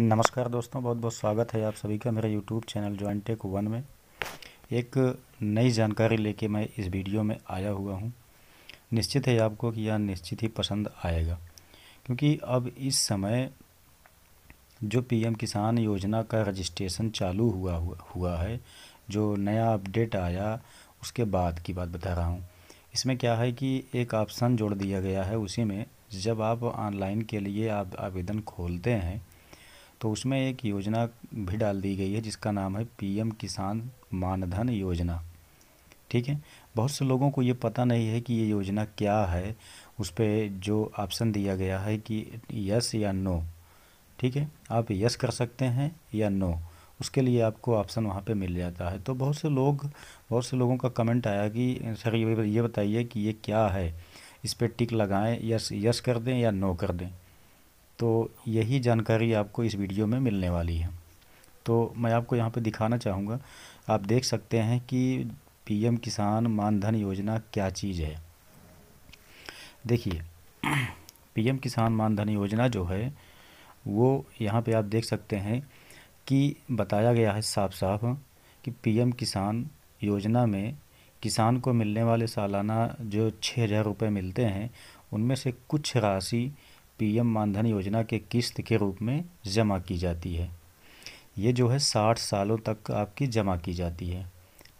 नमस्कार दोस्तों बहुत बहुत स्वागत है आप सभी का मेरे YouTube channel join tech one में एक नई जानकारी लेके मैं इस वीडियो में आया हुआ हूँ निश्चित है आपको कि यह निश्चित ही पसंद आएगा क्योंकि अब इस समय जो पीएम किसान योजना का रजिस्ट्रेशन चालू हुआ हुआ हुआ है जो नया अपडेट आया उसके बाद की बात बता रहा हूँ इसमें क्या है कि एक ऑप्शन जोड़ दिया गया है उसी में जब आप ऑनलाइन के लिए आप आवेदन खोलते हैं तो उसमें एक योजना भी डाल दी गई है जिसका नाम है पीएम किसान मानधन योजना ठीक है बहुत से लोगों को ये पता नहीं है कि ये योजना क्या है उस पर जो ऑप्शन दिया गया है कि यस या नो ठीक है आप यस कर सकते हैं या नो उसके लिए आपको ऑप्शन वहाँ पे मिल जाता है तो बहुत से लोग बहुत से लोगों का कमेंट आया कि सर ये बताइए कि ये क्या है इस पर टिक लगाएं यस यस कर दें या नो कर दें तो यही जानकारी आपको इस वीडियो में मिलने वाली है तो मैं आपको यहाँ पर दिखाना चाहूँगा आप देख सकते हैं कि पीएम किसान मानधन योजना क्या चीज़ है देखिए पीएम किसान मानधन योजना जो है वो यहाँ पे आप देख सकते हैं कि बताया गया है साफ साफ कि पीएम किसान योजना में किसान को मिलने वाले सालाना जो छः हज़ार रुपये मिलते हैं उनमें से कुछ राशि पीएम मानधन योजना के किस्त के रूप में जमा की जाती है ये जो है साठ सालों तक आपकी जमा की जाती है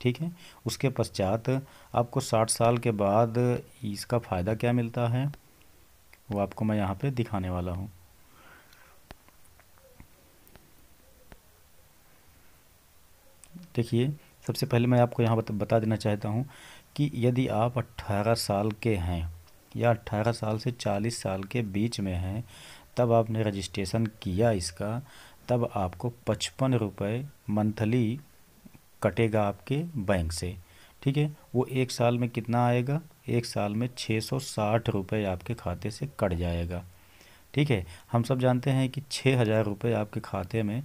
ठीक है उसके पश्चात आपको साठ साल के बाद इसका फ़ायदा क्या मिलता है वो आपको मैं यहाँ पे दिखाने वाला हूँ देखिए सबसे पहले मैं आपको यहाँ बता देना चाहता हूँ कि यदि आप 18 साल के हैं या अट्ठारह साल से चालीस साल के बीच में हैं तब आपने रजिस्ट्रेशन किया इसका तब आपको पचपन रुपये मंथली कटेगा आपके बैंक से ठीक है वो एक साल में कितना आएगा एक साल में छः सौ साठ रुपये आपके खाते से कट जाएगा ठीक है हम सब जानते हैं कि छः हज़ार रुपये आपके खाते में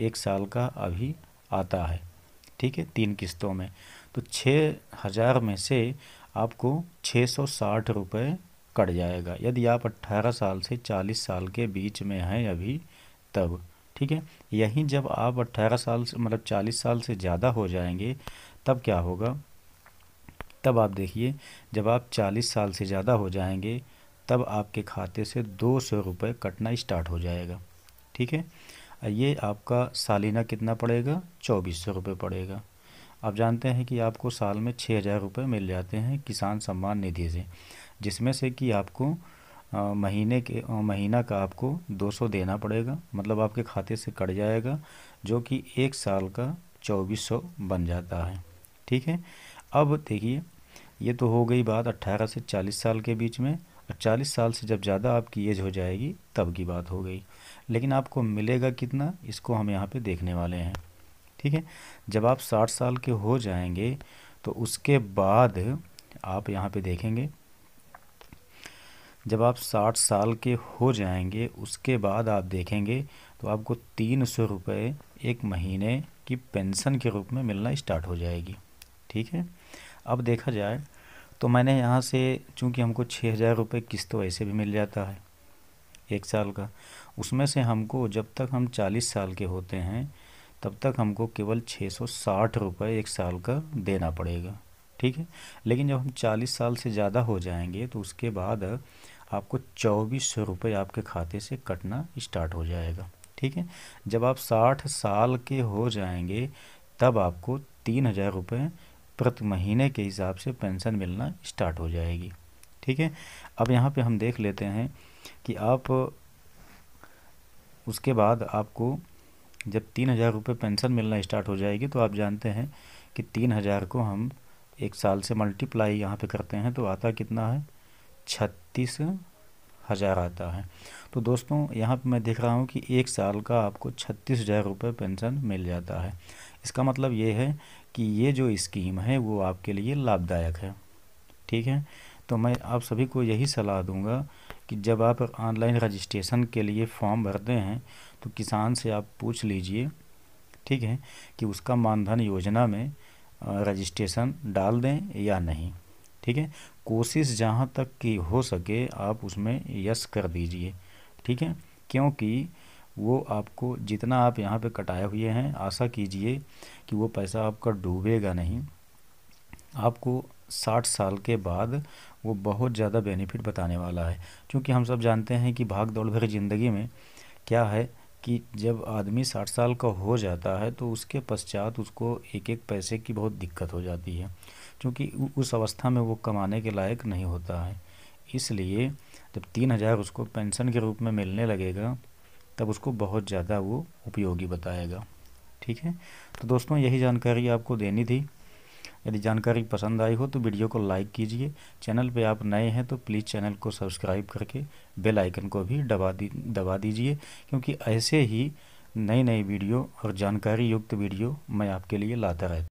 एक साल का अभी आता है ठीक है तीन किस्तों में तो छः हज़ार में से आपको छः सौ साठ रुपये कट जाएगा यदि आप अट्ठारह साल से चालीस साल के बीच में हैं अभी तब ठीक है यहीं जब आप अट्ठारह साल से मतलब चालीस साल से ज़्यादा हो जाएंगे तब क्या होगा तब आप देखिए जब आप चालीस साल से ज़्यादा हो जाएंगे तब आपके खाते से दो सौ रुपये कटना स्टार्ट हो जाएगा ठीक है ये आपका सालाना कितना पड़ेगा चौबीस सौ रुपये पड़ेगा आप जानते हैं कि आपको साल में छः हज़ार रुपये मिल जाते हैं किसान सम्मान निधि से जिसमें से कि आपको महीने के महीना का आपको 200 देना पड़ेगा मतलब आपके खाते से कट जाएगा जो कि एक साल का 2400 बन जाता है ठीक है अब देखिए ये तो हो गई बात 18 से 40 साल के बीच में और 40 साल से जब ज़्यादा आपकी एज हो जाएगी तब की बात हो गई लेकिन आपको मिलेगा कितना इसको हम यहाँ पे देखने वाले हैं ठीक है जब आप साठ साल के हो जाएंगे तो उसके बाद आप यहाँ पे देखेंगे जब आप साठ साल के हो जाएंगे उसके बाद आप देखेंगे तो आपको तीन सौ रुपये एक महीने की पेंशन के रूप में मिलना स्टार्ट हो जाएगी ठीक है अब देखा जाए तो मैंने यहाँ से चूंकि हमको छः हज़ार रुपये किस्त तो ऐसे भी मिल जाता है एक साल का उसमें से हमको जब तक हम चालीस साल के होते हैं तब तक हमको केवल छः सौ साठ रुपये एक साल का देना पड़ेगा ठीक है लेकिन जब हम चालीस साल से ज़्यादा हो जाएंगे तो उसके बाद आपको चौबीस सौ रुपये आपके खाते से कटना स्टार्ट हो जाएगा ठीक है जब आप साठ साल के हो जाएंगे तब आपको तीन हज़ार रुपये प्रति महीने के हिसाब से पेंशन मिलना स्टार्ट हो जाएगी ठीक है अब यहाँ पे हम देख लेते हैं कि आप उसके बाद आपको जब तीन हज़ार रुपये पेंशन मिलना स्टार्ट हो जाएगी तो आप जानते हैं कि तीन हज़ार को हम एक साल से मल्टीप्लाई यहाँ पे करते हैं तो आता कितना है छत्तीस हज़ार आता है तो दोस्तों यहाँ पे मैं देख रहा हूँ कि एक साल का आपको छत्तीस हज़ार रुपये पेंशन मिल जाता है इसका मतलब ये है कि ये जो स्कीम है वो आपके लिए लाभदायक है ठीक है तो मैं आप सभी को यही सलाह दूँगा कि जब आप ऑनलाइन रजिस्ट्रेशन के लिए फॉर्म भरते हैं तो किसान से आप पूछ लीजिए ठीक है कि उसका मानधन योजना में रजिस्ट्रेशन डाल दें या नहीं ठीक है कोशिश जहाँ तक की हो सके आप उसमें यस कर दीजिए ठीक है क्योंकि वो आपको जितना आप यहाँ पे कटाए हुए हैं आशा कीजिए कि वो पैसा आपका डूबेगा नहीं आपको साठ साल के बाद वो बहुत ज़्यादा बेनिफिट बताने वाला है क्योंकि हम सब जानते हैं कि भाग दौड़ भरी ज़िंदगी में क्या है कि जब आदमी साठ साल का हो जाता है तो उसके पश्चात उसको एक एक पैसे की बहुत दिक्कत हो जाती है क्योंकि उस अवस्था में वो कमाने के लायक नहीं होता है इसलिए जब तीन हज़ार उसको पेंशन के रूप में मिलने लगेगा तब उसको बहुत ज़्यादा वो उपयोगी बताएगा ठीक है तो दोस्तों यही जानकारी आपको देनी थी यदि जानकारी पसंद आई हो तो वीडियो को लाइक कीजिए चैनल पे आप नए हैं तो प्लीज़ चैनल को सब्सक्राइब करके बेल आइकन को भी दबा दी दबा दीजिए क्योंकि ऐसे ही नई नई वीडियो और जानकारी युक्त वीडियो मैं आपके लिए लाता रहता